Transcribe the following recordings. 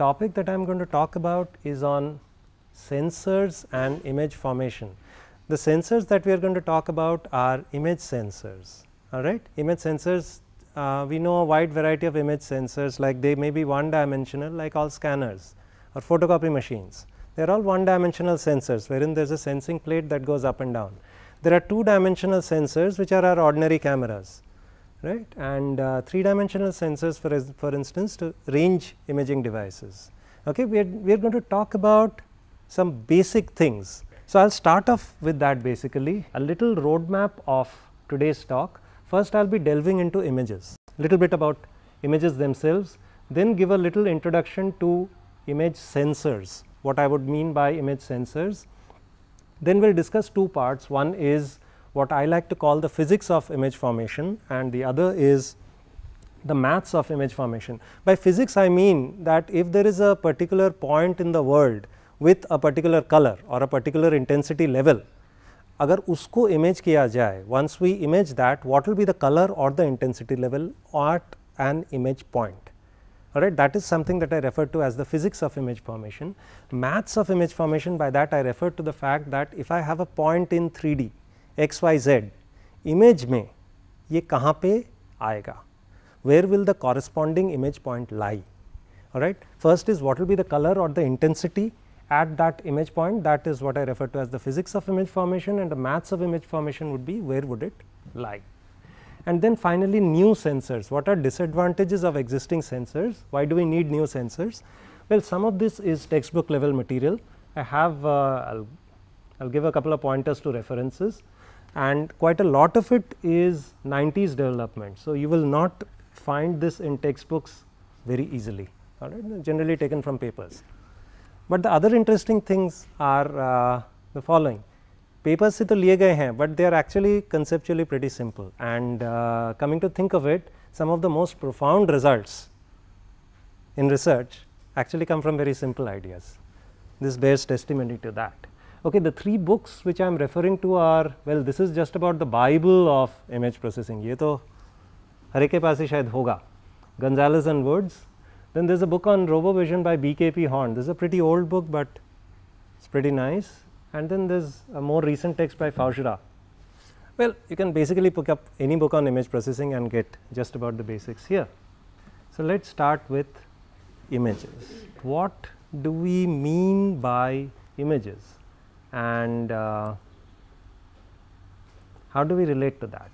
topic that I am going to talk about is on sensors and image formation. The sensors that we are going to talk about are image sensors, all right. Image sensors, uh, we know a wide variety of image sensors like they may be one dimensional like all scanners or photocopy machines. They are all one dimensional sensors wherein there is a sensing plate that goes up and down. There are two dimensional sensors which are our ordinary cameras right and uh, three dimensional sensors for, for instance to range imaging devices. Okay, we are, we are going to talk about some basic things. So, I will start off with that basically a little roadmap of today's talk. First I will be delving into images, little bit about images themselves, then give a little introduction to image sensors, what I would mean by image sensors. Then we will discuss two parts, one is what I like to call the physics of image formation and the other is the maths of image formation. By physics I mean that if there is a particular point in the world with a particular color or a particular intensity level, अगर उसको image किया जाए once we image that what will be the color or the intensity level at an image point. Alright, that is something that I refer to as the physics of image formation. Maths of image formation by that I refer to the fact that if I have a point in 3D x y z image में ये कहाँ पे आएगा where will the corresponding image point lie alright. First is what will be the color or the intensity at that image point that is what I refer to as the physics of image formation and the maths of image formation would be where would it lie. And then finally, new sensors what are disadvantages of existing sensors why do we need new sensors well some of this is textbook level material I have uh, I'll, I'll give a couple of pointers to references and quite a lot of it is 90s development. So, you will not find this in textbooks very easily all right generally taken from papers. But the other interesting things are uh, the following papers se to liye gaye hain but they are actually conceptually pretty simple and uh, coming to think of it some of the most profound results in research actually come from very simple ideas. This bears testimony to that. Okay, the three books which I am referring to are well this is just about the bible of image processing ये तो हर एक के पास ही शायद होगा Gonzalez and Woods. Then there is a book on RoboVision by BKP Horn. This is a pretty old book, but it's pretty nice. And then there's a more recent text by Faujira. Well, you can basically pick up any book on image processing and get just about the basics here. So let's start with images. What do we mean by images? and uh, how do we relate to that?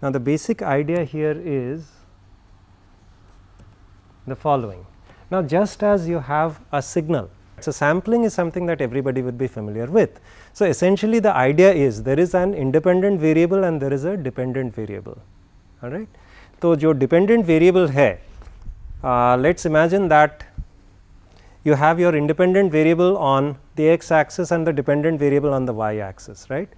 Now, the basic idea here is the following. Now, just as you have a signal, so sampling is something that everybody would be familiar with. So, essentially the idea is there is an independent variable and there is a dependent variable, alright. So, your dependent variable है, uh, let's imagine that you have your independent variable on the x axis and the dependent variable on the y axis, right.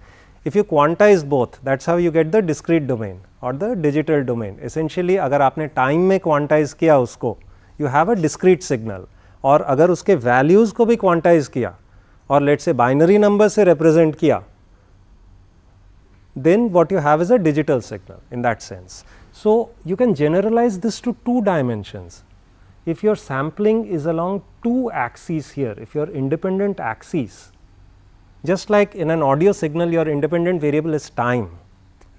If you quantize both that is how you get the discrete domain or the digital domain. Essentially, अगर time time quantize quantize usko, you have a discrete signal or और अगर values values को भी quantize किया और let's say binary number से represent then what you have is a digital signal in that sense. So, you can generalize this to two dimensions if your sampling is along two axes here, if your independent axes, just like in an audio signal your independent variable is time,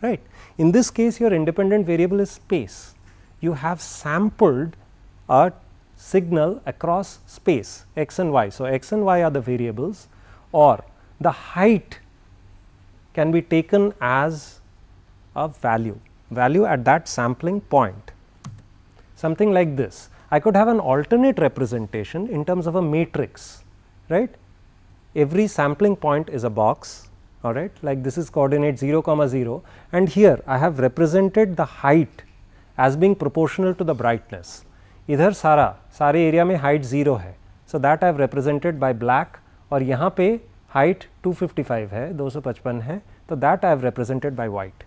right. In this case your independent variable is space, you have sampled a signal across space x and y. So, x and y are the variables or the height can be taken as a value, value at that sampling point, something like this. I could have an alternate representation in terms of a matrix, right? Every sampling point is a box, all right? Like this is coordinate 0, comma 0, and here I have represented the height as being proportional to the brightness. Idhar sara, sare area mein height 0 hai. So that I have represented by black, or yahan pe height 255 hai, 255 hai. So that I have represented by white,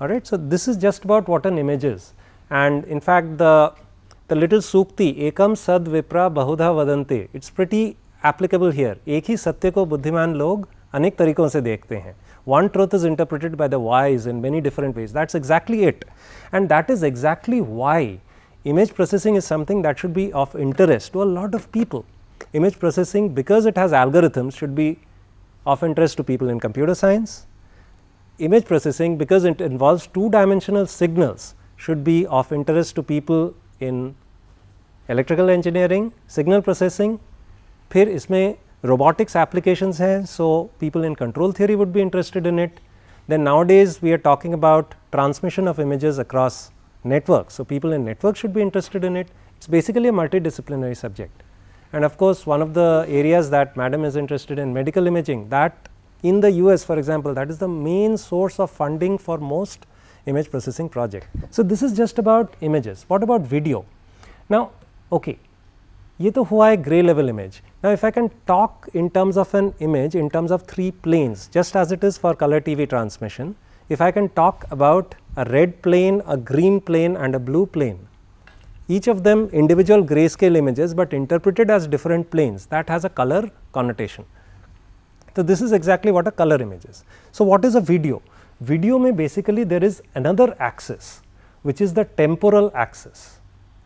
all right? So this is just about what an image is. And in fact, the the little sukti ekam sad vipra bahudha vadante it's pretty applicable here एक ही सत्य को बुद्धिमान लोग अनेक तरीकों से देखते हैं one truth is interpreted by the wise in many different ways that's exactly it and that is exactly why image processing is something that should be of interest to a lot of people image processing because it has algorithms should be of interest to people in computer science image processing because it involves two dimensional signals should be of interest to people in electrical engineering, signal processing. फिर इसमें robotics applications हैं So, people in control theory would be interested in it. then nowadays we are talking about transmission of images across networks. So, people in networks should be interested in it, it is basically a multidisciplinary subject. And of course, one of the areas that madam is interested in medical imaging that in the US for example, that is the main source of funding for most image processing project. So, this is just about images. What about video? Now, okay, ये तो हुआ है gray level image Now, if I can talk in terms of an image, in terms of three planes, just as it is for color TV transmission, if I can talk about a red plane, a green plane and a blue plane, each of them individual grayscale images, but interpreted as different planes that has a color connotation. So, this is exactly what a color image is. So, what is a video? Video may basically there is another axis which is the temporal axis.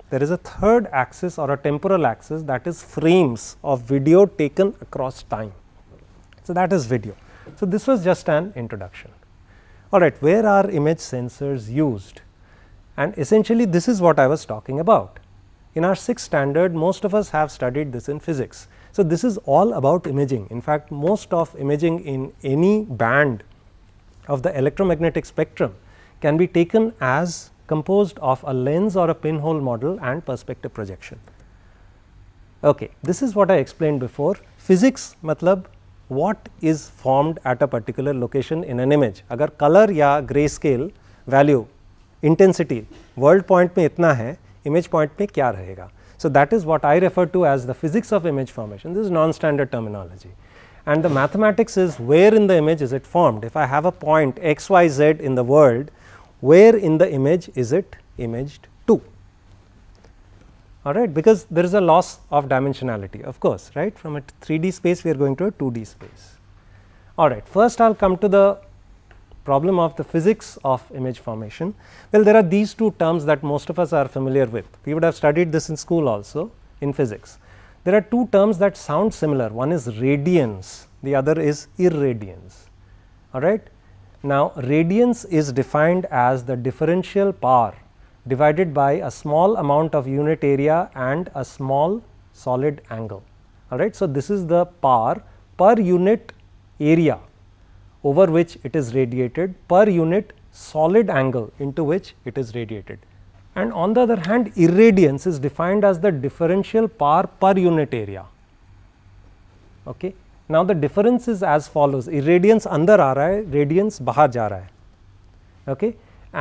There is a third axis or a temporal axis that is frames of video taken across time. So, that is video. So, this was just an introduction. All right, where are image sensors used? And essentially, this is what I was talking about. In our sixth standard, most of us have studied this in physics. So, this is all about imaging. In fact, most of imaging in any band of the electromagnetic spectrum can be taken as composed of a lens or a pinhole model and perspective projection. Okay, this is what I explained before physics matlab what is formed at a particular location in an image अगर color या grayscale value intensity world point में इतना है image point में क्या रहेगा So, that is what I refer to as the physics of image formation this is non standard terminology and the mathematics is where in the image is it formed. If I have a point x, y, z in the world, where in the image is it imaged to? All right, because there is a loss of dimensionality, of course, right? From a 3D space, we are going to a 2D space. All right, first I will come to the problem of the physics of image formation. Well, there are these two terms that most of us are familiar with. We would have studied this in school also in physics. There are two terms that sound similar, one is radiance, the other is irradiance. All right. Now, radiance is defined as the differential power divided by a small amount of unit area and a small solid angle. All right. So, this is the power per unit area over which it is radiated per unit solid angle into which it is radiated and on the other hand irradiance is defined as the differential power per unit area. Okay. Now, the difference is as follows irradiance under aa hai radiance bahar ja hai okay.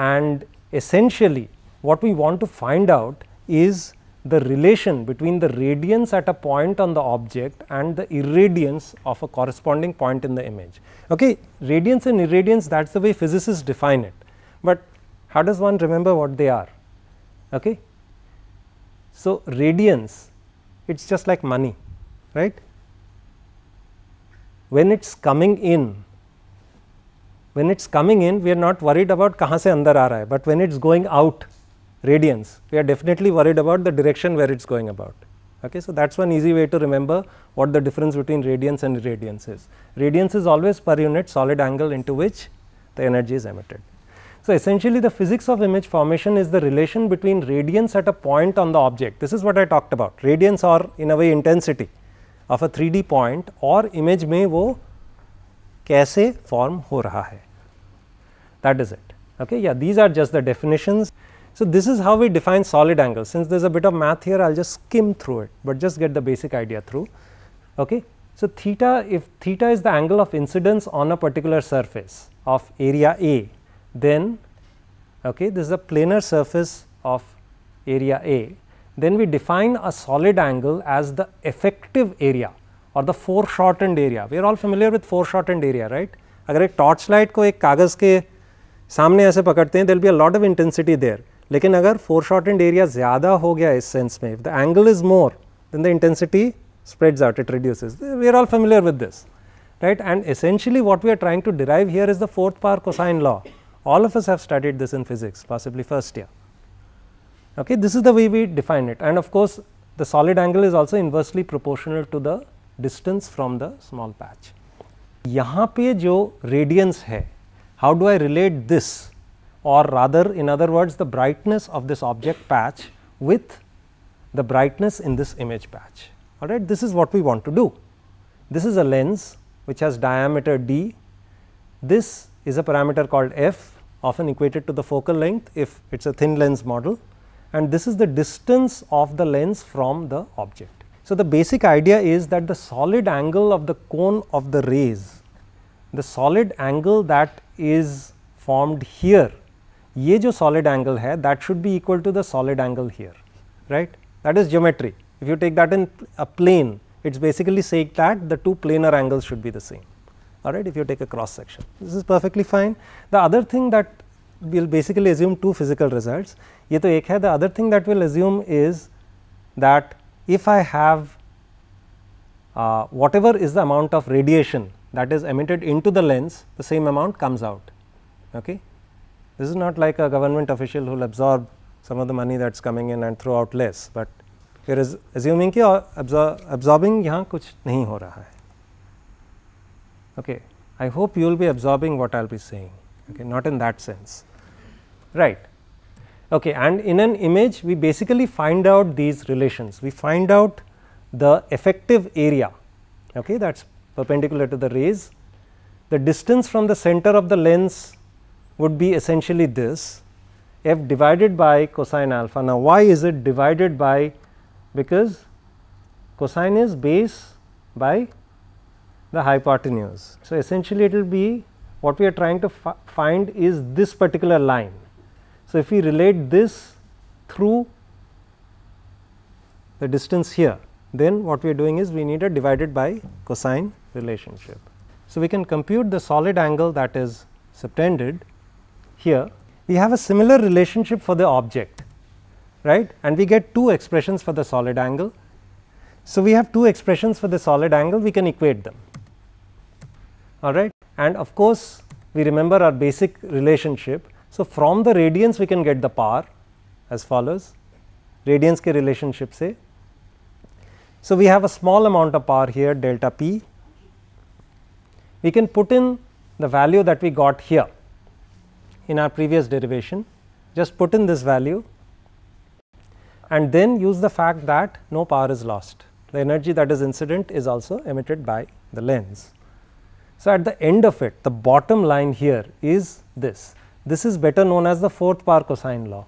and essentially what we want to find out is the relation between the radiance at a point on the object and the irradiance of a corresponding point in the image. Okay. Radiance and irradiance that is the way physicists define it, but how does one remember what they are? Okay. So, radians it is just like money right. When it is coming in when it is coming in we are not worried about kahan se andar aa raha hai, but when it is going out radians we are definitely worried about the direction where it is going about. Okay, so that is one easy way to remember what the difference between radians and irradiance is. Radiance is always per unit solid angle into which the energy is emitted. So, essentially the physics of image formation is the relation between radiance at a point on the object. This is what I talked about radiance or in a way intensity of a 3D point or image में वो कैसे form हो रहा That is it. Okay, yeah, these are just the definitions. So, this is how we define solid angle. Since there is a bit of math here, I will just skim through it, but just get the basic idea through. Okay. So, theta, if theta is the angle of incidence on a particular surface of area A, then okay, this is a planar surface of area A. Then we define a solid angle as the effective area और the foreshortened area we are all familiar with foreshortened area right अगर एक torch light को एक कागज़ के सामने ऐसे पकड़ते हैं there'll be a lot of intensity there लेकिन अगर फोर शॉर्टेंड एरिया ज़्यादा हो गया इस सेंस में if the angle is more then the intensity spreads out it reduces we are all familiar with this right and essentially what we are trying to derive here is the fourth power cosine law all of us have studied this in physics possibly first year. Okay, this is the way we define it and of course, the solid angle is also inversely proportional to the distance from the small patch. यहाँ पे जो radiance है how do I relate this or rather in other words the brightness of this object patch with the brightness in this image patch all right this is what we want to do. This is a lens which has diameter d, this is a parameter called f often equated to the focal length if it is a thin lens model and this is the distance of the lens from the object. So, the basic idea is that the solid angle of the cone of the rays, the solid angle that is formed here, ye jo solid angle hai that should be equal to the solid angle here, right. That is geometry. If you take that in a plane, it is basically saying that the two planar angles should be the same alright if you take a cross section. This is perfectly fine. The other thing that we will basically assume two physical results. Ye to ek The other thing that we will assume is that if I have uh, whatever is the amount of radiation that is emitted into the lens, the same amount comes out. Okay? This is not like a government official who will absorb some of the money that is coming in and throw out less, but we are assuming ki uh, absor absorbing यहाँ कुछ नहीं हो Okay. I hope you will be absorbing what I will be saying, okay, not in that sense. Right. Okay, and in an image we basically find out these relations, we find out the effective area okay, that is perpendicular to the rays. The distance from the center of the lens would be essentially this f divided by cosine alpha. Now, why is it divided by because cosine is base by the hypotenuse. So, essentially it will be what we are trying to fi find is this particular line. So, if we relate this through the distance here, then what we are doing is we need a divided by cosine relationship. So, we can compute the solid angle that is subtended here. We have a similar relationship for the object right and we get two expressions for the solid angle. So, we have two expressions for the solid angle we can equate them all right and of course we remember our basic relationship so from the radians we can get the power as follows radians ke relationship say. so we have a small amount of power here delta p we can put in the value that we got here in our previous derivation just put in this value and then use the fact that no power is lost the energy that is incident is also emitted by the lens so, at the end of it the bottom line here is this, this is better known as the fourth power cosine law.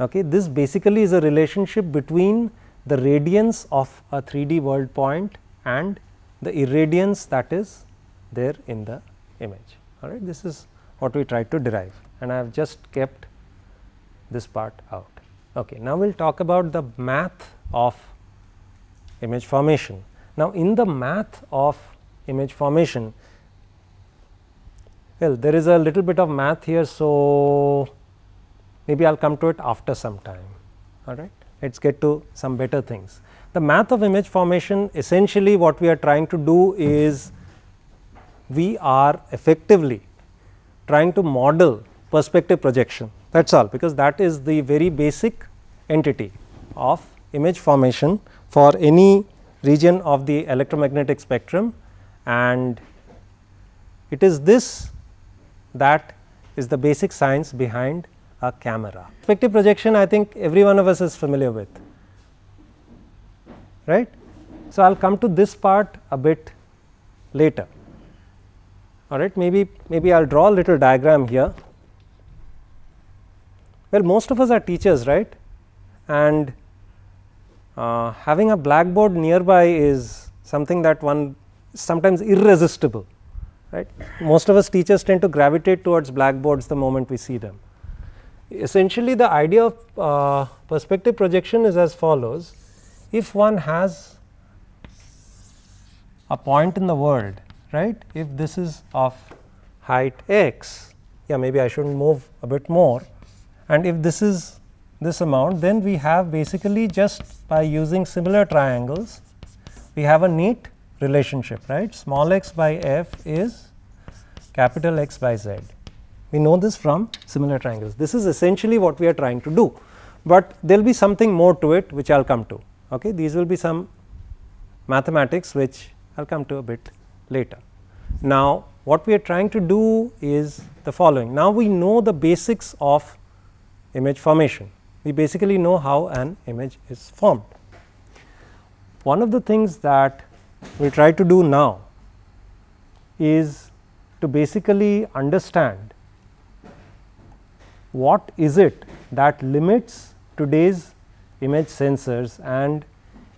Okay. This basically is a relationship between the radiance of a 3D world point and the irradiance that is there in the image. All right. This is what we tried to derive and I have just kept this part out. Okay. Now, we will talk about the math of image formation. Now, in the math of image formation. Well, there is a little bit of math here, so maybe I will come to it after some time. All right, let us get to some better things. The math of image formation essentially what we are trying to do is we are effectively trying to model perspective projection that is all because that is the very basic entity of image formation for any region of the electromagnetic spectrum and it is this that is the basic science behind a camera. Perspective projection I think every one of us is familiar with, right. So, I will come to this part a bit later, all right maybe maybe I will draw a little diagram here. Well most of us are teachers right and uh, having a blackboard nearby is something that one sometimes irresistible right most of us teachers tend to gravitate towards blackboards the moment we see them essentially the idea of uh, perspective projection is as follows if one has a point in the world right if this is of height x yeah maybe I should move a bit more and if this is this amount then we have basically just by using similar triangles we have a neat relationship right small x by f is capital X by z. We know this from similar triangles. This is essentially what we are trying to do, but there will be something more to it which I will come to. Okay? These will be some mathematics which I will come to a bit later. Now, what we are trying to do is the following. Now, we know the basics of image formation. We basically know how an image is formed. One of the things that we will try to do now is to basically understand what is it that limits today's image sensors and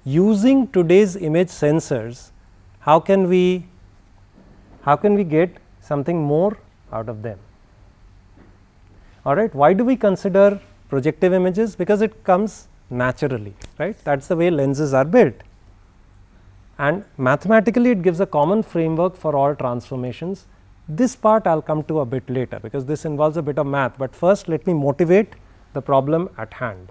using today's image sensors how can we how can we get something more out of them all right why do we consider projective images because it comes naturally right that's the way lenses are built and mathematically it gives a common framework for all transformations. This part I will come to a bit later because this involves a bit of math, but first let me motivate the problem at hand.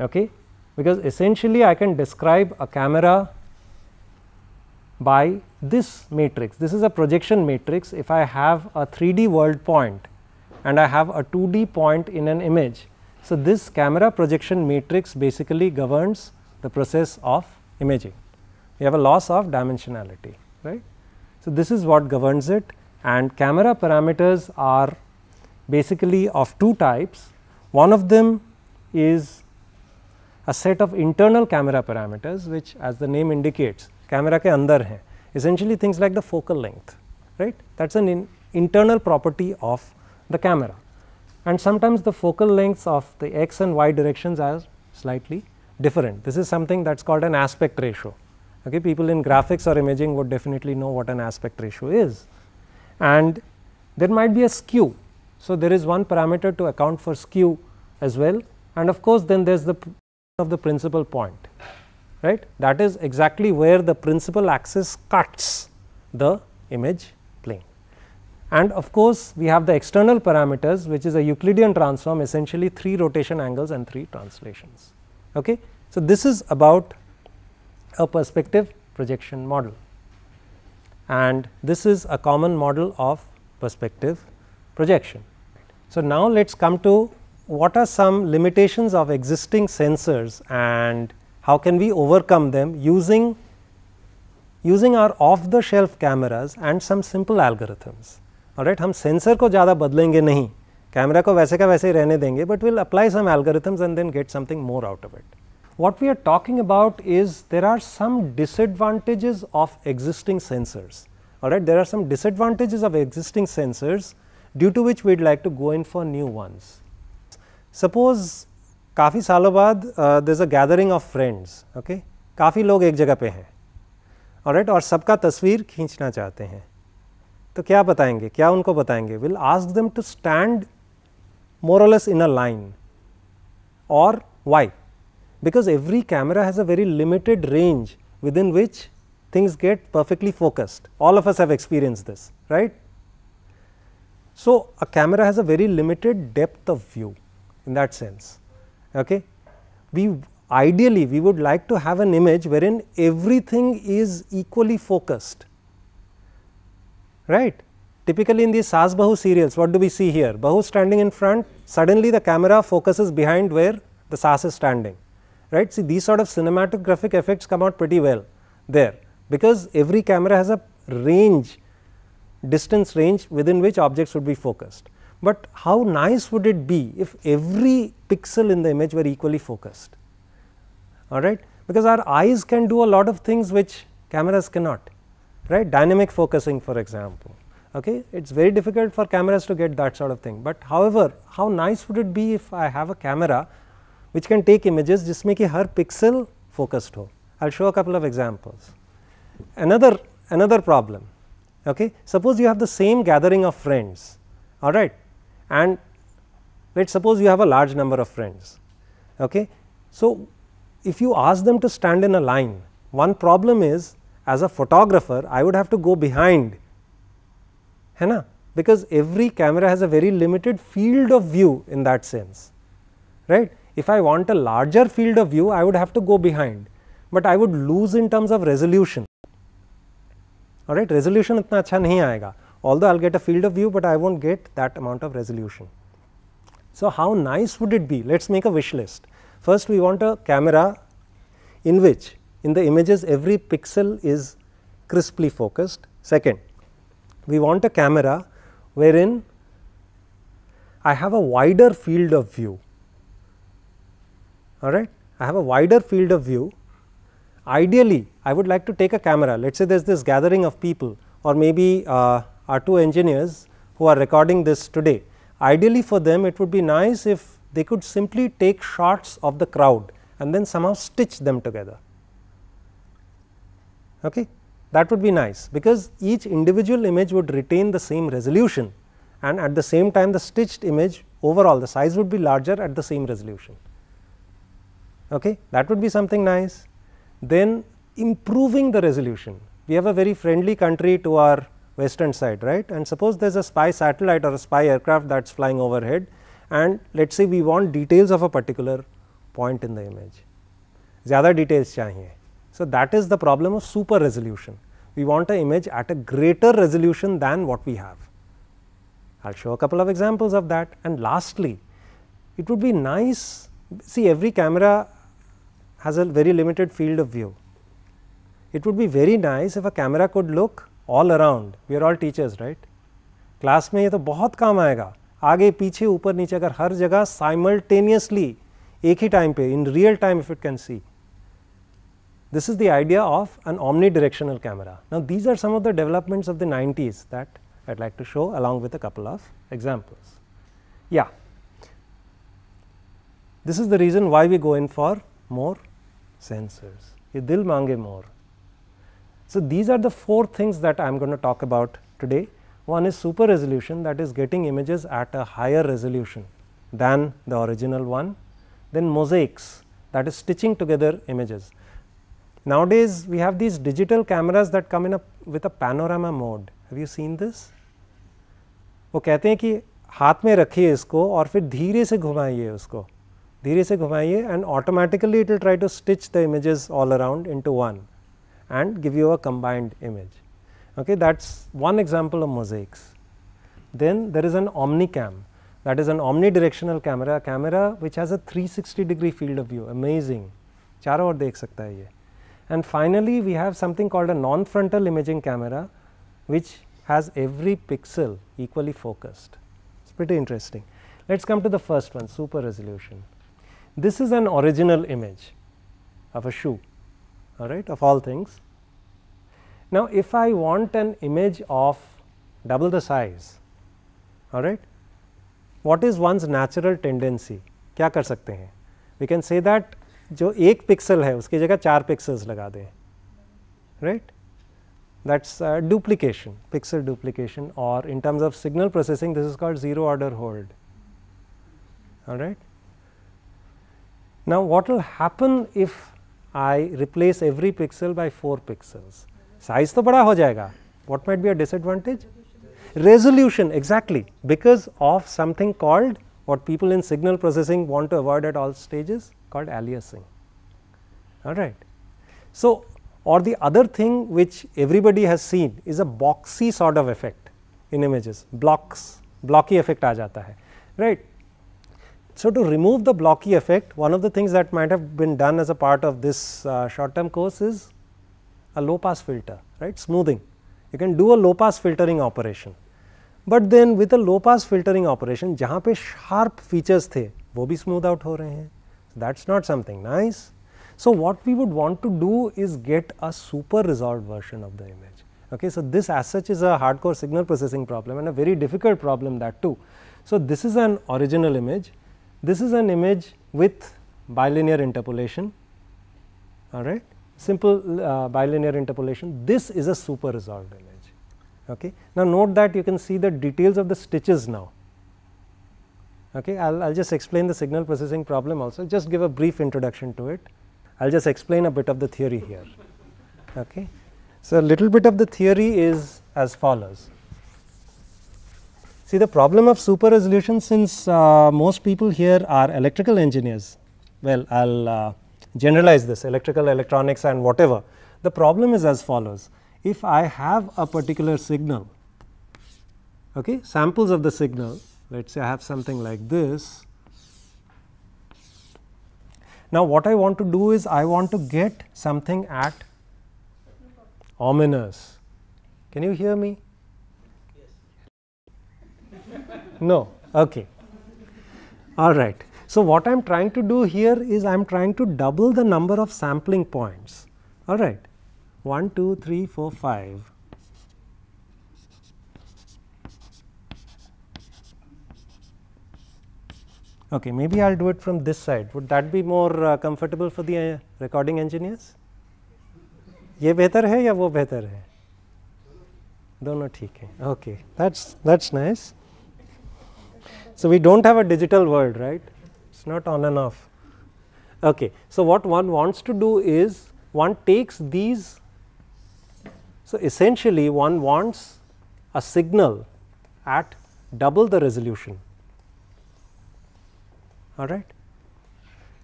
Okay? Because essentially I can describe a camera by this matrix. This is a projection matrix if I have a 3D world point and I have a 2D point in an image. So, this camera projection matrix basically governs the process of imaging. We have a loss of dimensionality, right. So, this is what governs it and camera parameters are basically of two types. One of them is a set of internal camera parameters which as the name indicates camera ke andar hai essentially things like the focal length right that's an in internal property of the camera and sometimes the focal lengths of the x and y directions are slightly different. This is something that's called an aspect ratio. Okay, people in graphics or imaging would definitely know what an aspect ratio is. And there might be a skew. So, there is one parameter to account for skew as well and of course, then there is the of the principal point right that is exactly where the principal axis cuts the image plane. And of course, we have the external parameters which is a Euclidean transform essentially 3 rotation angles and 3 translations. Okay. So, this is about a perspective projection model and this is a common model of perspective projection. So, now let us come to what are some limitations of existing sensors and how can we overcome them using using our off the shelf cameras and some simple algorithms. All right, हम sensor को ज़्यादा बदलेंगे नहीं camera को वैसे का वैसे ही रहने देंगे but will apply some algorithms and then get something more out of it what we are talking about is there are some disadvantages of existing sensors और right there are some disadvantages of existing sensors due to which we'd like to go in for new ones suppose काफ़ी सालों बाद there is a gathering of friends okay काफ़ी लोग एक जगह पे हैं और राइट और सबका तस्वीर खींचना चाहते हैं तो क्या बताएंगे क्या उनको बताएंगे will ask them to stand more or less in a line or why? Because every camera has a very limited range within which things get perfectly focused. All of us have experienced this, right? So, a camera has a very limited depth of view in that sense. Okay? We ideally we would like to have an image wherein everything is equally focused, right? Typically in these Sas Bahu serials, what do we see here? Bahu standing in front, suddenly the camera focuses behind where the Sas is standing, right. See these sort of cinematographic effects come out pretty well there, because every camera has a range, distance range within which objects would be focused. But how nice would it be if every pixel in the image were equally focused, alright, because our eyes can do a lot of things which cameras cannot, right, dynamic focusing for example. Okay. It is very difficult for cameras to get that sort of thing, but however how nice would it be if I have a camera which can take images just कि her pixel focused हो. I will show a couple of examples. Another, another problem, okay. suppose you have the same gathering of friends all right and let us suppose you have a large number of friends. Okay. So, if you ask them to stand in a line one problem is as a photographer I would have to go behind है because every camera has a very limited field of view in that sense right if i want a larger field of view i would have to go behind but i would lose in terms of resolution all right resolution itna acha nahi aayega although i'll get a field of view but i won't get that amount of resolution so how nice would it be let's make a wish list first we want a camera in which in the images every pixel is crisply focused second we want a camera wherein I have a wider field of view all right I have a wider field of view ideally I would like to take a camera let us say there is this gathering of people or maybe uh, our two engineers who are recording this today ideally for them it would be nice if they could simply take shots of the crowd and then somehow stitch them together okay that would be nice because each individual image would retain the same resolution and at the same time the stitched image overall the size would be larger at the same resolution. Okay, that would be something nice. Then improving the resolution, we have a very friendly country to our western side right and suppose there is a spy satellite or a spy aircraft that is flying overhead and let us say we want details of a particular point in the image, ज़्यादा details chahiye. So, that is the problem of super resolution. We want an image at a greater resolution than what we have. I will show a couple of examples of that and lastly it would be nice see every camera has a very limited field of view. It would be very nice if a camera could look all around we are all teachers right class में ये तो बहुत काम आएगा आगे पीछे ऊपर नीचे अगर हर जगह simultaneously, एक ही time पे in real time if it can see. This is the idea of an omnidirectional camera. Now, these are some of the developments of the 90s that I'd like to show along with a couple of examples. Yeah, this is the reason why we go in for more sensors. You dil mange more. So, these are the four things that I am going to talk about today. One is super resolution that is getting images at a higher resolution than the original one. Then mosaics that is stitching together images. Nowadays, we have these digital cameras that come in with a panorama mode. Have you seen this? वो कहते हैं कि हाथ में रखिए इसको और फिर धीरे से घुमाइए उसको धीरे से घुमाइए and automatically it will try to stitch the images all around into one and give you a combined image. Okay, that is one example of mosaics. Then there is an omnicam that is an omnidirectional camera, camera which has a 360 degree field of view, amazing. चारों ओर देख सकता है ये and finally, we have something called a non-frontal imaging camera which has every pixel equally focused. It is pretty interesting. Let us come to the first one super resolution. This is an original image of a shoe all right of all things. Now, if I want an image of double the size all right what is one's natural tendency क्या कर सकते हैं we can say that जो एक pixel है उसकी जगह चार पिक्सल्स लगा दें right that's uh, duplication pixel duplication or in terms of signal processing this is called zero order hold all right now what will happen if i replace every pixel by four pixels size to bada ho jayega what might be a disadvantage resolution exactly because of something called what people in signal processing want to avoid at all stages called aliasing all right. So, or the other thing which everybody has seen is a boxy sort of effect in images blocks blocky effect aa jata hai right. So, to remove the blocky effect one of the things that might have been done as a part of this uh, short term course is a low pass filter right smoothing you can do a low pass filtering operation but then with a low pass filtering operation जहाँ पे sharp features थे वो भी smooth out हो रहे हैं that is not something nice. So, what we would want to do is get a super resolved version of the image. Okay, so, this as such is a hardcore signal processing problem and a very difficult problem that too. So, this is an original image, this is an image with bilinear interpolation, all right, simple uh, bilinear interpolation, this is a super resolved image. Okay. Now, note that you can see the details of the stitches now, Okay, I'll, I'll just explain the signal processing problem also, just give a brief introduction to it. I'll just explain a bit of the theory here. Okay. So, a little bit of the theory is as follows. See the problem of super resolution since uh, most people here are electrical engineers, well I will uh, generalize this electrical, electronics and whatever. The problem is as follows, if I have a particular signal, okay, samples of the signal let us say I have something like this. Now, what I want to do is I want to get something at ominous. Can you hear me? Yes. no, okay. All right. So, what I am trying to do here is I am trying to double the number of sampling points. All right. 1, 2, 3, 4, 5. Okay, maybe I will do it from this side. Would that be more uh, comfortable for the uh, recording engineers? ये better है या वो बेहतर है दोनों ठीक है that's nice. So we don't have a digital world, right? It's not on and off. Okay, so what one wants to do is one takes these. So, essentially one wants a signal at double the resolution alright.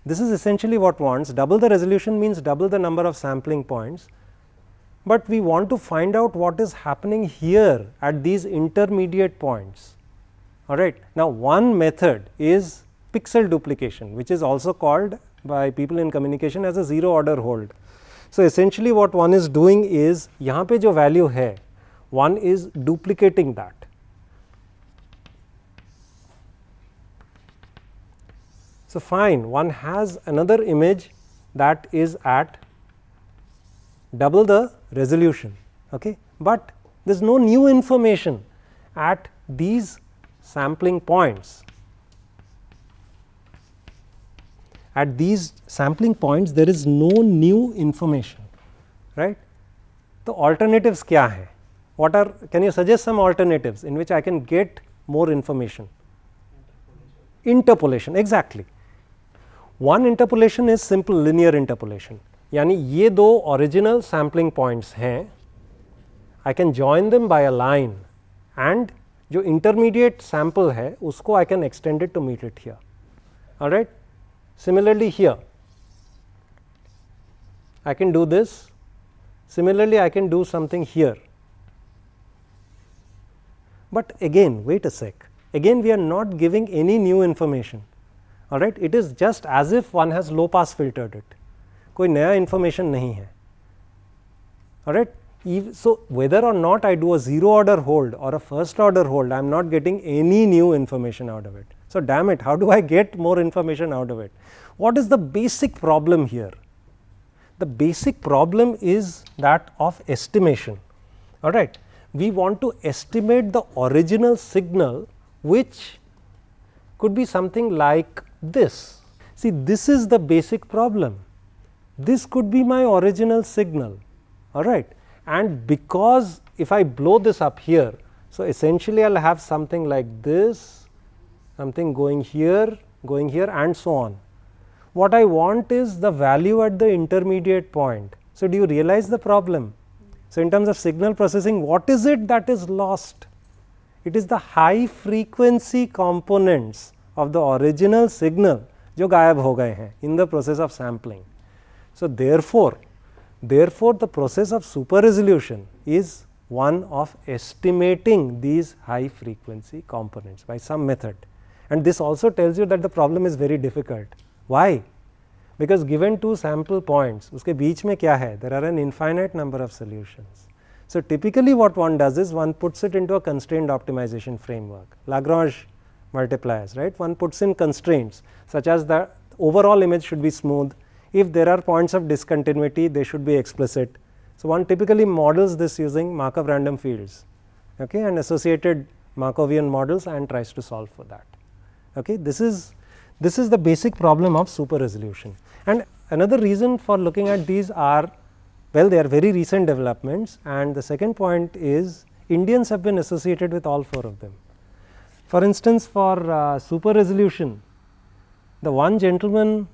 This is essentially what wants double the resolution means double the number of sampling points, but we want to find out what is happening here at these intermediate points. Alright. Now, one method is pixel duplication which is also called by people in communication as a zero order hold. So, essentially what one is doing is यहाँ पे जो value here, one is duplicating that So, fine one has another image that is at double the resolution, okay. but there is no new information at these sampling points. At these sampling points there is no new information right. The alternatives kya hai? What are can you suggest some alternatives in which I can get more information? Interpolation, Interpolation exactly one interpolation is simple linear interpolation यानी ये दो original sampling points हैं I can join them by a line and जो intermediate sample है उसको I can extended to meet it here right similarly here I can do this. Similarly, I can do something here. But again, wait a sec. Again, we are not giving any new information alright it is just as if one has low pass filtered it कोई नया information नहीं है alright so whether or not I do a zero order hold or a first order hold I am not getting any new information out of it. So damn it how do I get more information out of it? What is the basic problem here? The basic problem is that of estimation alright. We want to estimate the original signal which could be something like this. See this is the basic problem. This could be my original signal alright and because if I blow this up here. So, essentially I will have something like this something going here going here and so on. What I want is the value at the intermediate point. So, do you realize the problem? So, in terms of signal processing what is it that is lost? It is the high frequency components of the original signal जो गायब हो गए हैं in the process of sampling so therefore therefore the process one of estimating these high frequency components by some method. And this also tells you that the problem is very difficult. Why? Because given two sample points, uske beech mein kya hai? There are an infinite number of solutions. So typically what one does is one puts it into a constrained optimization framework, Lagrange multipliers, right? One puts in constraints such as the overall image should be smooth. If there are points of discontinuity, they should be explicit. So one typically models this using Markov random fields, okay, and associated Markovian models and tries to solve for that. Okay, this is this is the basic problem of super resolution. And another reason for looking at these are well, they are very recent developments, and the second point is Indians have been associated with all four of them. For instance, for uh, super resolution, the one gentleman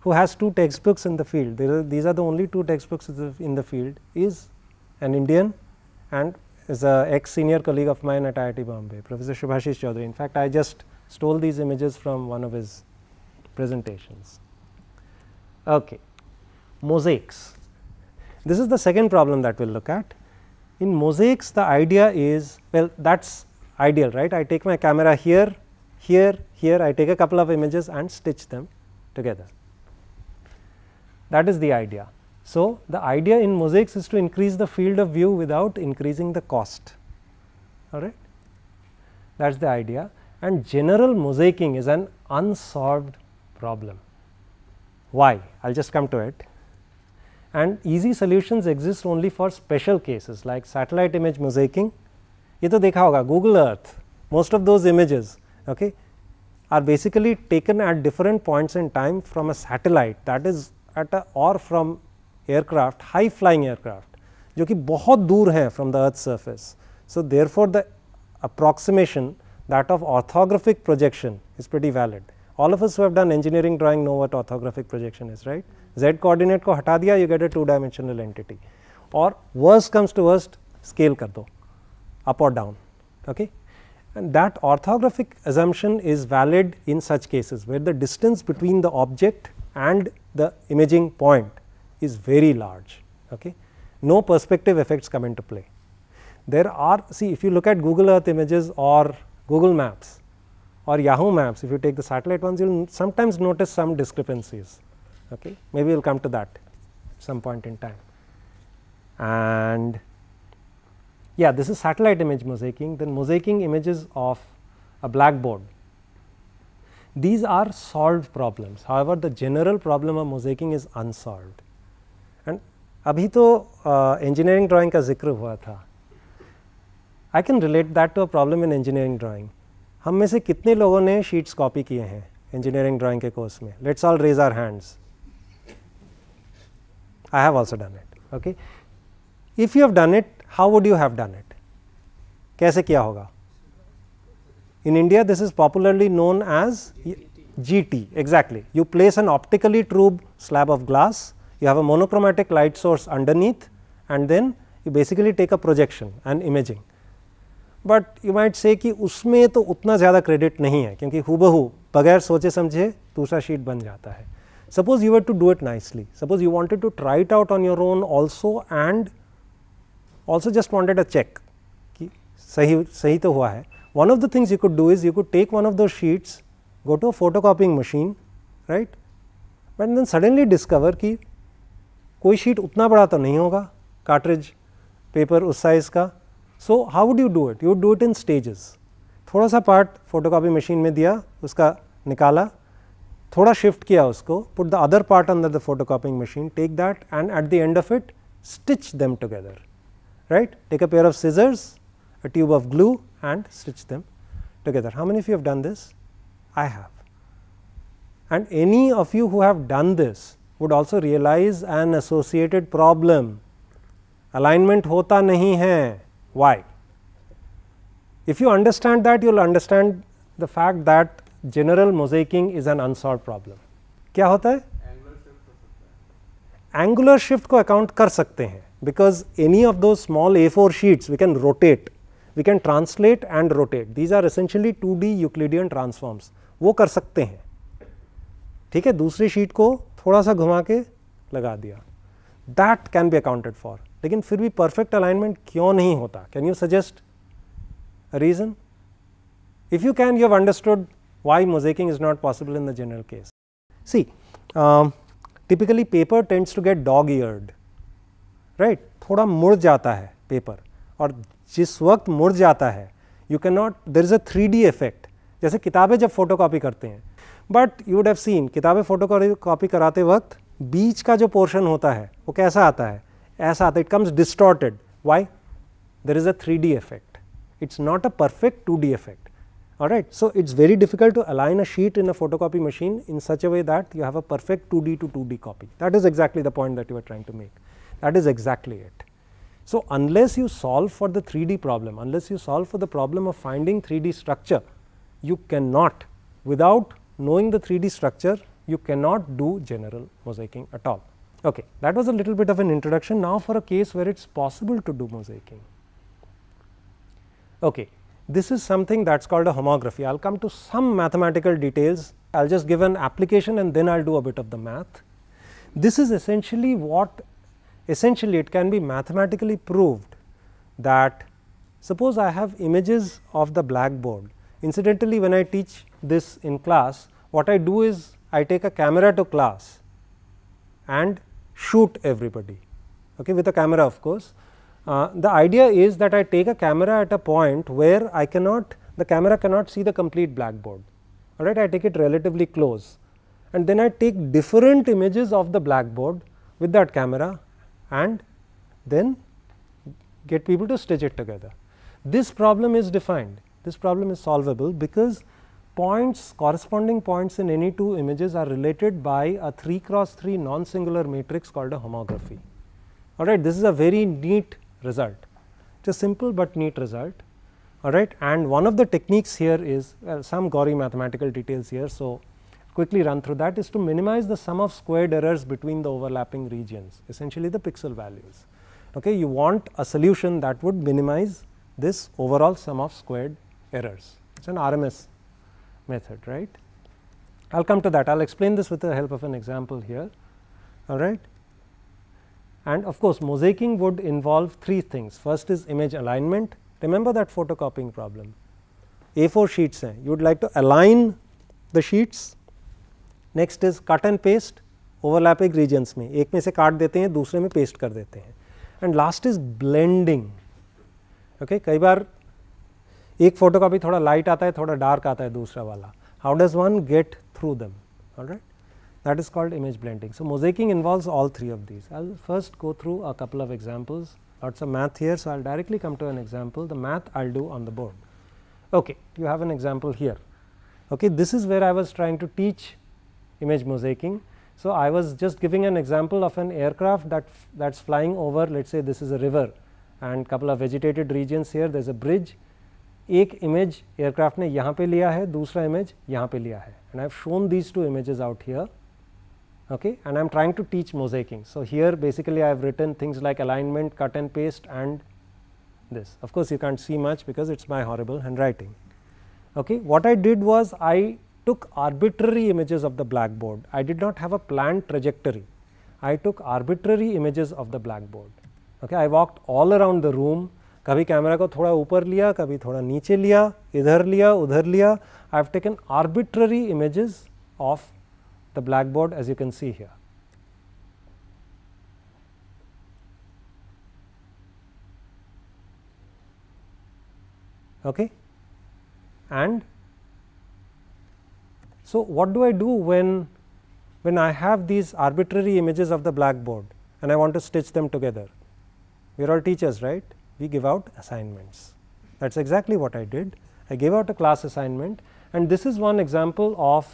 who has two textbooks in the field, are, these are the only two textbooks in the field, is an Indian and is a ex senior colleague of mine at IIT Bombay, Professor Shubhashish Chaudhary. In fact, I just stole these images from one of his presentations. Okay. Mosaics. This is the second problem that we will look at. In mosaics, the idea is well, that is ideal right. I take my camera here, here, here I take a couple of images and stitch them together. That is the idea. So, the idea in mosaics is to increase the field of view without increasing the cost all right that is the idea and general mosaicing is an unsolved problem. Why? I will just come to it and easy solutions exist only for special cases like satellite image mosaicing ये तो देखा होगा Google Earth most of those images okay are basically taken at different points in time from a satellite that is at a और from aircraft high flying aircraft जो कि बहुत दूर हैं from the earth surface so therefore the approximation that of orthographic projection is pretty valid all of us done engineering drawing know what orthographic projection is right Z coordinate को हटा दिया you get a two dimensional entity और worst comes to worst scale कर दो up or down okay and that orthographic assumption is valid in such cases where the distance between the object and the imaging point is very large okay no perspective effects come into play there are see if you look at google earth images or google maps or yahoo maps if you take the satellite ones you'll sometimes notice some discrepancies okay maybe we'll come to that some point in time and yeah, this is satellite image mosaicking. then mosaicking images of a blackboard. These are solved problems. However, the general problem of mosaicking is unsolved. And abhi to uh, engineering drawing ka zikr hua tha. I can relate that to a problem in engineering drawing. Hum se kitne logon ne sheets copy kiye hain engineering drawing ke course mein? Let's all raise our hands. I have also done it. Okay. If you have done it, how would you have done it कैसे किया होगा in India this is popularly known as G T exactly you place an optically true slab of glass you have a monochromatic light source underneath and then you basically take a projection and imaging but you might say कि उसमें तो उतना ज़्यादा credit नहीं है क्योंकि हुबहू बगैर सोचे समझे दूसरा शीट बन जाता है suppose you were to do it nicely suppose you wanted to try it out on your own also and also just wanted a check कि सही सही तो हुआ है one of the things you could do is you could take one of those sheets go to a photocopying machine right but then suddenly discover कि कोई sheet उतना बड़ा तो नहीं होगा कार्ट्रिज पेपर उस साइज़ का so how would you do it you do it in stages थोड़ा सा पार्ट फोटोकॉपी मशीन में दिया उसका निकाला थोड़ा शिफ्ट किया उसको put the other part under the photocopying machine take that and at the end of it stitch them together right take a pair of scissors a tube of glue and stitch them together how many of you have done this i have and any of you who have done this would also realize an associated problem alignment hota nahi hai why if you understand that you will understand the fact that general mosaicing is an unsolved problem क्या होता है Angular shift ko account कर sakte hain because any of those small A4 sheets we can rotate, we can translate and rotate. These are essentially 2D Euclidean transforms, वो कर सकते हैं ठीक है दूसरी शीट को थोड़ा सा घुमा के लगा दिया that can be accounted for लेकिन फिर भी परफेक्ट अलाइनमेंट क्यों नहीं होता if you can you have understood why mosaicing is not possible in the general case. See um, typically paper tends to get dog eared right right? थोड़ा मुड़ जाता है पेपर और जिस वक्त मुड़ जाता है you can not there is a three D effect जैसे किताबें जब फ़ोटो कॉपी करते हैं but you would have seen किताबें फ़ोटो कॉपी कराते वक्त बीच का जो पोर्शन होता है वो कैसा आता है ऐसा आता है it comes distorted why there is a three D effect it's not a perfect two D effect all right so it's very difficult to align a sheet in a photocopy machine in such a way that you have two D two two D copy that is exactly the point that you are trying to make That is exactly it. So, unless you solve for the 3D problem, unless you solve for the problem of finding 3D structure, you cannot without knowing the 3D structure, you cannot do general mosaicing at all. Okay, that was a little bit of an introduction. Now, for a case where it is possible to do mosaicing. Okay, this is something that is called a homography. I will come to some mathematical details. I will just give an application and then I will do a bit of the math. This is essentially what essentially it can be mathematically proved that suppose I have images of the blackboard. Incidentally when I teach this in class what I do is I take a camera to class and shoot everybody okay, with a camera of course. Uh, the idea is that I take a camera at a point where I cannot the camera cannot see the complete blackboard alright I take it relatively close and then I take different images of the blackboard with that camera and then get people to stitch it together. This problem is defined, this problem is solvable because points corresponding points in any two images are related by a 3 cross 3 non singular matrix called a homography. All right, this is a very neat result, it is a simple but neat result. All right, and one of the techniques here is some gory mathematical details here. So, quickly run through that is to minimize the sum of squared errors between the overlapping regions essentially the pixel values. Okay, you want a solution that would minimize this overall sum of squared errors. It is an RMS method right. I will come to that I will explain this with the help of an example here all right. And of course, mosaicing would involve three things first is image alignment remember that photocopying problem A4 sheets you would like to align the sheets next is cut and paste overlapping regions में एक में से काट देते हैं दूसरे में paste कर देते हैं and last is blending okay कई बार एक फोटो का भी थोड़ा लाइट आता है थोड़ा डार्क आता है दूसरा वाला how does one get through them all right that is called image blending so mosaicing involve all three of these I first go through a couple of examples lots a math here so I directly come to an example the math I do on the board okay you have an example here okay this is where I was trying to teach image mosaicing. So, I was just giving an example of an aircraft that that is flying over let us say this is a river and couple of vegetated regions here there is a bridge एक image aircraft ने यहाँ पे लिया है image यहाँ पे लिया and I have shown these two images out here okay and I am trying to teach mosaicing. So, here basically I have written things like alignment cut and paste and this of course, you can't see much because it is my horrible handwriting. Okay. What I did was I took arbitrary images of the blackboard. I did not have a planned trajectory. I took arbitrary images of the blackboard. Okay, I walked all around the room. Kabhi camera ko thoda upar liya, kabhi thoda niche liya, idhar liya, udhar liya. I have taken arbitrary images of the blackboard as you can see here. Okay, and so, what do I do when, when I have these arbitrary images of the blackboard and I want to stitch them together? We are all teachers, right? We give out assignments. That is exactly what I did. I gave out a class assignment and this is one example of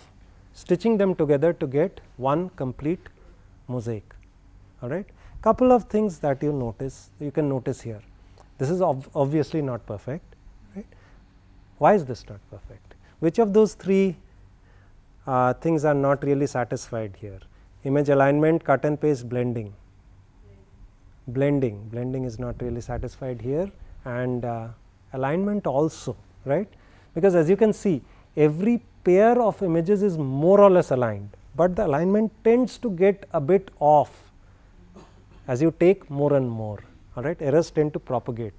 stitching them together to get one complete mosaic. All right. Couple of things that you notice, you can notice here. This is ob obviously not perfect. Right? Why is this not perfect? Which of those three uh, things are not really satisfied here. Image alignment, cut and paste blending. Blending, blending is not really satisfied here and uh, alignment also, right? Because as you can see, every pair of images is more or less aligned, but the alignment tends to get a bit off as you take more and more, all right? Errors tend to propagate.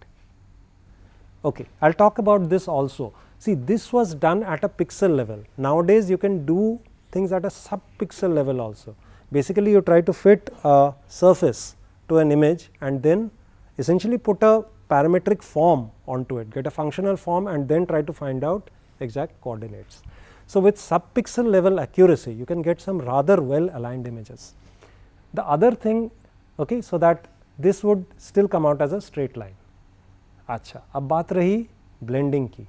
Okay, I will talk about this also. See this was done at a pixel level. Nowadays you can do things at a sub pixel level also. Basically you try to fit a surface to an image and then essentially put a parametric form onto it, get a functional form and then try to find out exact coordinates. So, with sub pixel level accuracy you can get some rather well aligned images. The other thing okay, so that this would still come out as a straight line. Acha, ab baat rahi blending ki.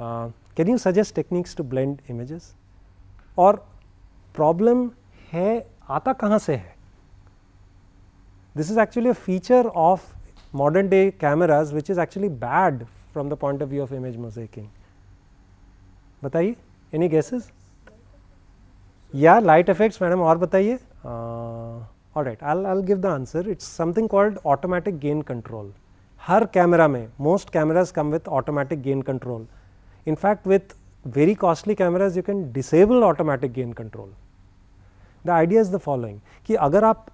Can you suggest techniques to blend images और problem है आता कहाँ से है this is actually a feature of modern day cameras which is actually bad from the point of view of image mosaicing बताइए any guesses या light effects madam और बताइए और right I I give the answer it's something called automatic gain control हर camera में most cameras come with automatic gain control In fact, with very costly cameras you can disable automatic gain control. The idea is the following कि अगर आप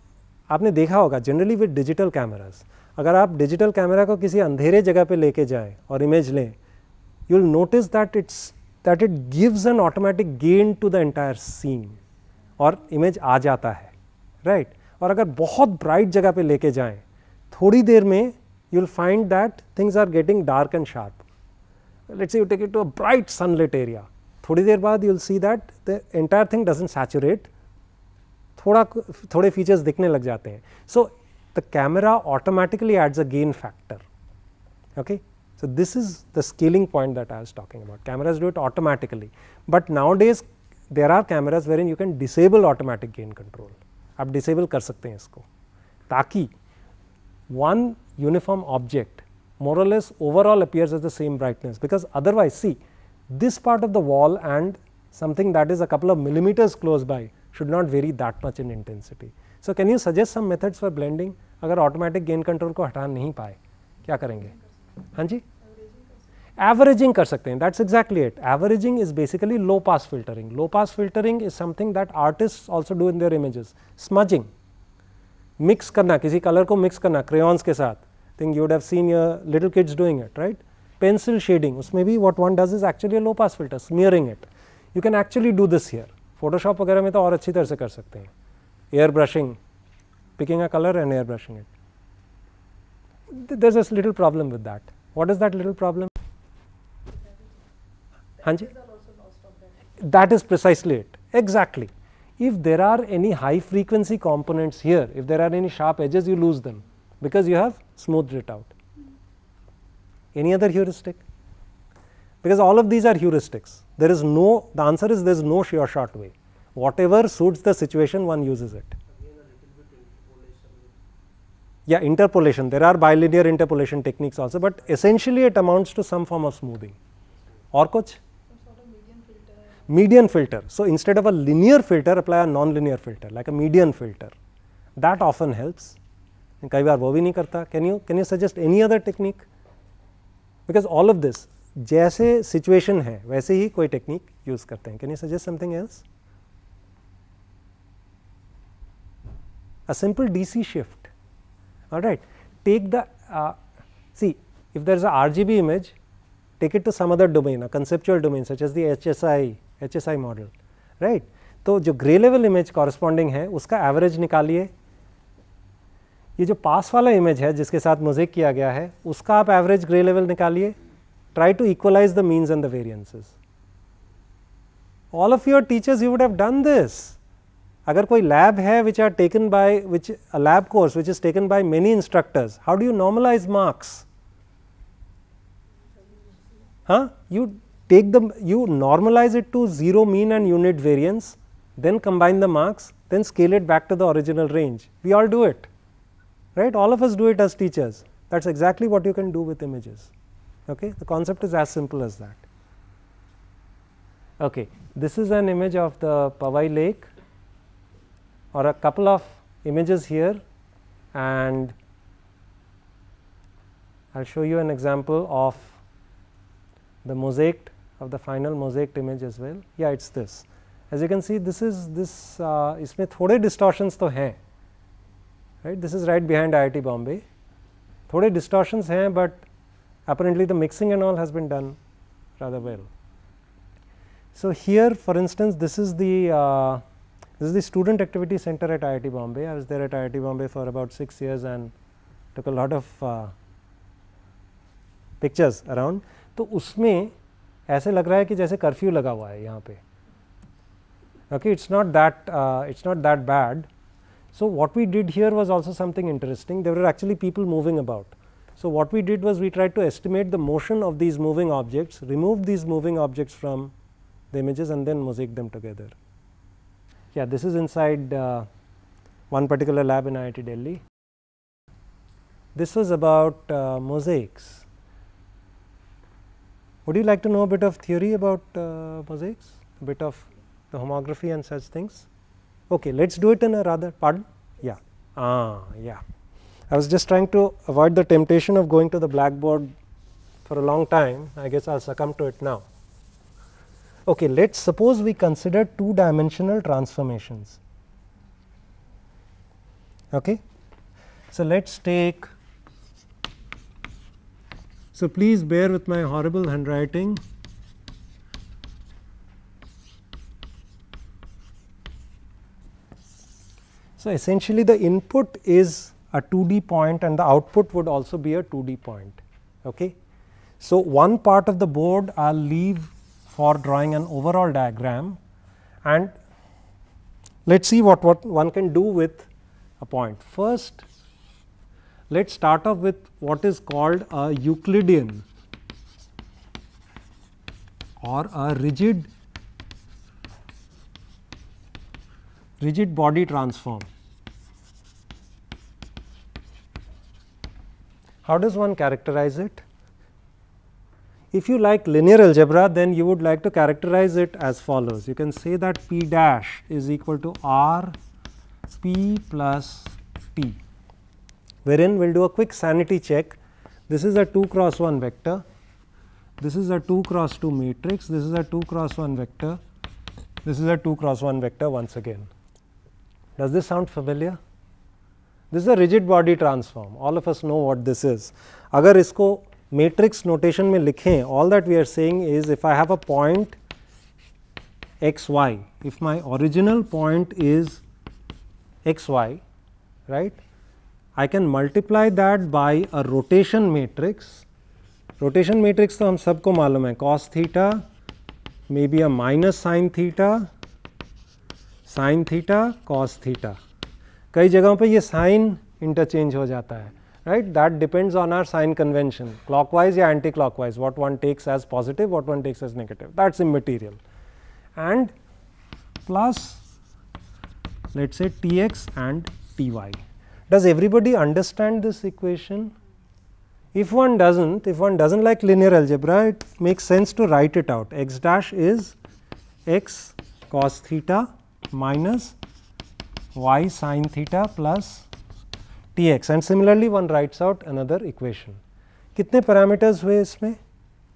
आपने देखा होगा generally with digital cameras अगर आप digital camera को किसी अंधेरे जगह पे लेके जाएं और image लें you will notice that it's that it gives an automatic gain to the entire scene और image आ जाता है right? और अगर बहुत bright जगह पे लेके जाएं थोड़ी देर में you will find that things are getting dark and sharp let us say you take it to a bright sunlight area, thodi der baad you will see that the entire thing does not saturate, thoda, thode features dikhne lag jate hai. So, the camera automatically adds a gain factor. Okay? So, this is the scaling point that I was talking about, cameras do it automatically, but nowadays there are cameras wherein you can disable automatic gain control, you disable kar sakte Taki, one uniform object more or less overall appears as the same brightness because otherwise see this part of the wall and something that is a couple of millimeters close by should not vary that much in intensity. So, can you suggest some methods for blending अगर automatic gain control को हटा नहीं पाए क्या करेंगे हाँ जी averaging कर सकते हैं that's exactly it averaging is basically low pass filtering low pass filtering is something that artists also do in their images smudging mix करना किसी color को mix करना crayons के साथ thing you would have seen your little kids doing it right pencil shading maybe what one does is actually a low pass filter smearing it you can actually do this here photoshop वगैरह में तो और अच्छी तरह से कर सकते हैं picking a color and air brushing it there's this little problem with that what is that little problem hanji that is precisely it exactly if there are any high frequency components here if there are any sharp edges you lose them because you have smoothed it out. Any other heuristic? Because all of these are heuristics. There is no, the answer is there is no sure short way. Whatever suits the situation, one uses it. Yeah, interpolation. There are bilinear interpolation techniques also, but essentially it amounts to some form of smoothing. Or kuch? median filter. So instead of a linear filter, apply a nonlinear filter, like a median filter. That often helps. कई बार वो भी नहीं करता can you can you suggest any other technique because all of this जैसे situation है वैसे ही कोई टेक्निक यूज़ करते हैं can you suggest something else a simple DC shift. All right, take the uh, see if there is a RGB image, take it to some other domain, a conceptual domain such as the HSI HSI model, right? तो जो grey level image corresponding है उसका average निकालिए ये जो पास वाला image है जिसके साथ मोजेक किया गया है उसका आप एवरेज ग्रे लेवल निकालिए try to equalize the means and the variances all of your teachers you would have done this अगर कोई लैब है which are taken by which lab course which is taken by many instructors how do you normalize marks हाँ you take the you normalize it to zero mean and unit variance then combine the marks then scale it back to the original range we all do it right all of us do it as teachers that is exactly what you can do with images okay the concept is as simple as that okay this is an image of the Pavai lake or a couple of images here and I'll show you an example of the mosaic of the final mosaic image as well yeah it's this as you can see this is this uh, इसमें थोड़े distortions to हैं right this is right behind IIT Bombay थोड़े distortions हैं but apparently the mixing and all has been done rather well. So here for instance this is the uh, this is the student activity center at IIT Bombay I was there at IIT Bombay for about 6 years and took a lot of uh, pictures around तो usme, ऐसे लग रहा है कि जैसे curfew लगा हुआ है यहाँ पे okay it's not that it's not that bad. So, what we did here was also something interesting there were actually people moving about. So, what we did was we tried to estimate the motion of these moving objects remove these moving objects from the images and then mosaic them together. Yeah this is inside uh, one particular lab in IIT Delhi. This was about uh, mosaics. Would you like to know a bit of theory about uh, mosaics, a bit of the homography and such things? Okay, let us do it in a rather, pardon? Yeah, ah, yeah. I was just trying to avoid the temptation of going to the blackboard for a long time, I guess I will succumb to it now. Okay, let us suppose we consider two dimensional transformations. Okay. So, let us take, so please bear with my horrible handwriting. So, essentially the input is a 2D point and the output would also be a 2D point. Okay? So, one part of the board I will leave for drawing an overall diagram and let us see what, what one can do with a point. First let us start off with what is called a Euclidean or a rigid rigid body transform. How does one characterize it? If you like linear algebra then you would like to characterize it as follows. You can say that P dash is equal to R P plus P wherein we will do a quick sanity check. This is a 2 cross 1 vector, this is a 2 cross 2 matrix, this is a 2 cross 1 vector, this is a 2 cross 1 vector once again. Does this sound familiar? This is a rigid body transform. All of us know what this is. अगर इसको matrix notation में लिखें all that we are saying is if I have a point x y, if my original point is x y, right, I can multiply that by a rotation matrix. Rotation matrix तो हम सबको मालूम cos theta, maybe a minus sin theta, sine theta cos theta कई जगहों पे ये sine interchange हो जाता है right that depends on our sign convention clockwise या anti clockwise what one takes as positive what one takes as negative that's immaterial and plus let's say Tx and Ty. Does everybody understand this equation? If one doesn't, if one doesn't like linear algebra, it makes sense to write it out. x dash is x cos theta minus y sin theta plus t x and similarly one writes out another equation. कितने parameters हुए इसमें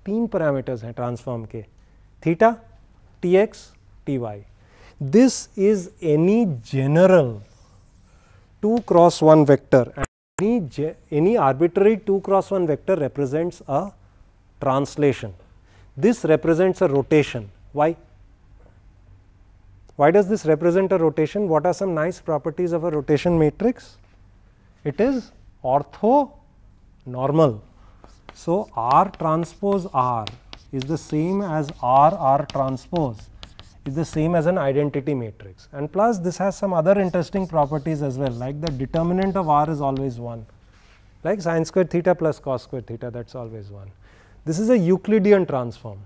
तीन parameters हैं transform के theta, t x, t y. This is any general general cross cross vector and any, any arbitrary two cross one vector represents a translation. This represents a rotation. Why? Why does this represent a rotation? What are some nice properties of a rotation matrix? It is orthonormal. So, R transpose R is the same as R R transpose is the same as an identity matrix and plus this has some other interesting properties as well like the determinant of R is always 1 like sine square theta plus cos square theta that is always 1. This is a Euclidean transform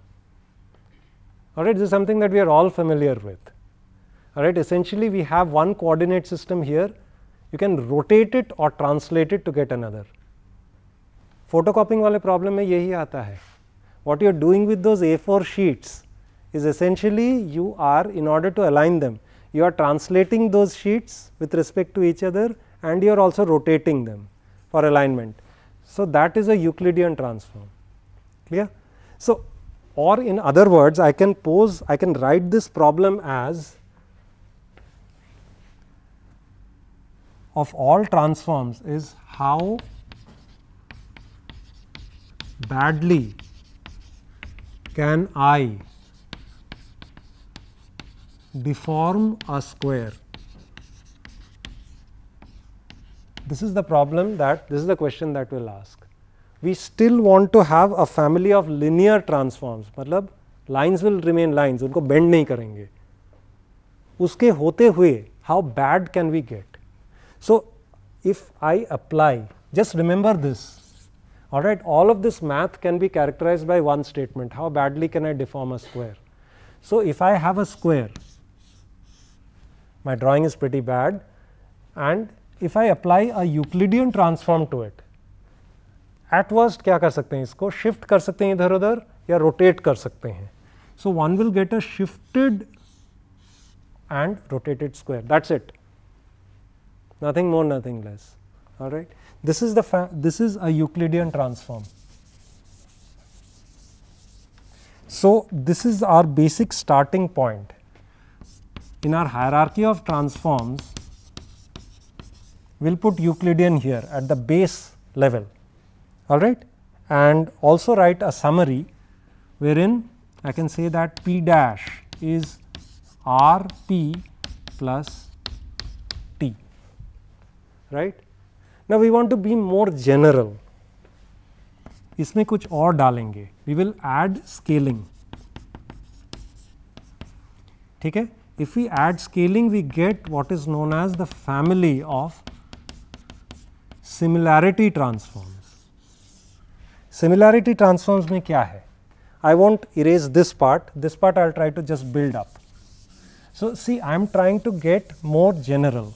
alright this is something that we are all familiar with. Alright, essentially we have one coordinate system here, you can rotate it or translate it to get another. Photocopying वाले problem. में यही आता है what you are doing with those A four is essentially you are in order to align them you are translating those sheets with respect to each other and you are also rotating them for alignment. So, that is a Euclidean transform clear. So, or in other words I can pose I can write this problem as of all transforms is how badly can I deform a square. This is the problem that this is the question that we will ask. We still want to have a family of linear transforms मतलब lines will remain lines उनको bend नहीं करेंगे उसके होते हुए how bad can we get so, if I apply just remember this all right all of this math can be characterized by one statement how badly can I deform a square. So, if I have a square my drawing is pretty bad and if I apply a Euclidean transform to it at worst, क्या कर सकते हैं इसको shift कर सकते हैं इधर उधर या रोटेट कर सकते हैं so one will get a shifted and rotated nothing more nothing less all right this is the this is a euclidean transform so this is our basic starting point in our hierarchy of transforms we'll put euclidean here at the base level all right and also write a summary wherein i can say that p dash is rp plus right. Now, we want to be more general इसमें कुछ और डालेंगे we will add if we add scaling we get what is known as the family of similarity transforms. Similarity transforms में क्या I I won't erase this part, this part I will try to just build up. So see I am trying to get more general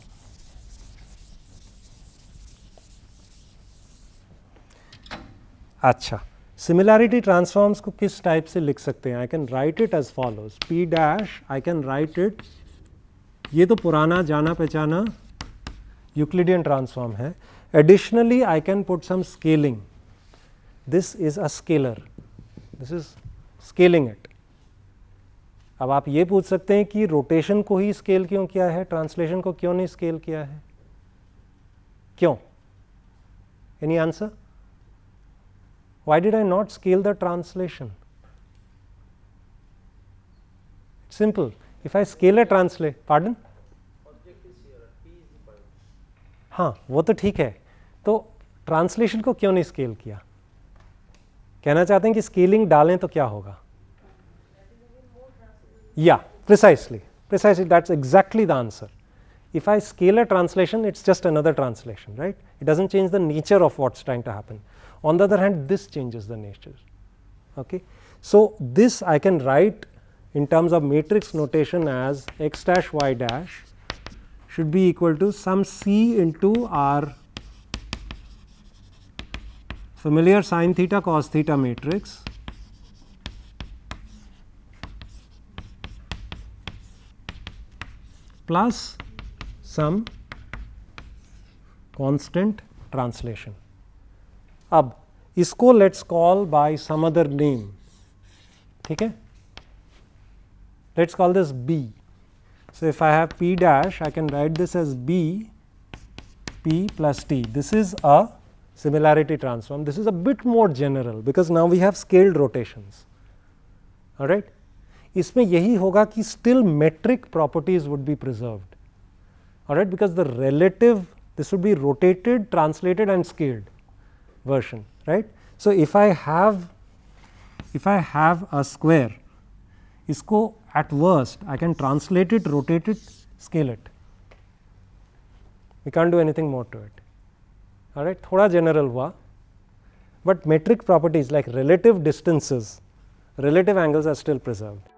अच्छा similarity transforms को किस type से लिख सकते हैं I can write it as follows P dash I can write it ये तो पुराना जाना पहचाना यूक्लिडियन ट्रांसफॉर्म है additionally I can put some scaling this is a scalar this is scaling it अब आप ये पूछ सकते हैं कि रोटेशन को ही स्केल क्यों किया है ट्रांसलेशन को क्यों नहीं स्केल किया है क्यों any answer Why did I not scale the translation? It's simple. If I scale a translate, pardon? Object is here. हाँ वो तो ठीक है तो ट्रांसलेशन को क्यों नहीं स्केल किया कहना चाहते हैं कि स्केलिंग डालें तो क्या होगा Yeah, precisely. precisely that's exactly the answer if i scale a translation it's just another translation right it doesn't change the nature of what's trying to happen on the other hand, this changes the nature. Okay. So, this I can write in terms of matrix notation as x dash y dash should be equal to some c into our familiar sine theta cos theta matrix plus some constant translation. अब इसको let's call by some other name ठीक let let's call this B. So, if I have P dash I can write this as B P plus T. This is a similarity transform. This is a bit more general because now we have scaled rotations. All right. इसमें यही होगा still metric properties would be preserved. All right because the relative this would be rotated, translated and scaled version right. So, if I have if I have a square ISCO at worst I can translate it rotate it scale it we can't do anything more to it all right thoda general wa. but metric properties like relative distances relative angles are still preserved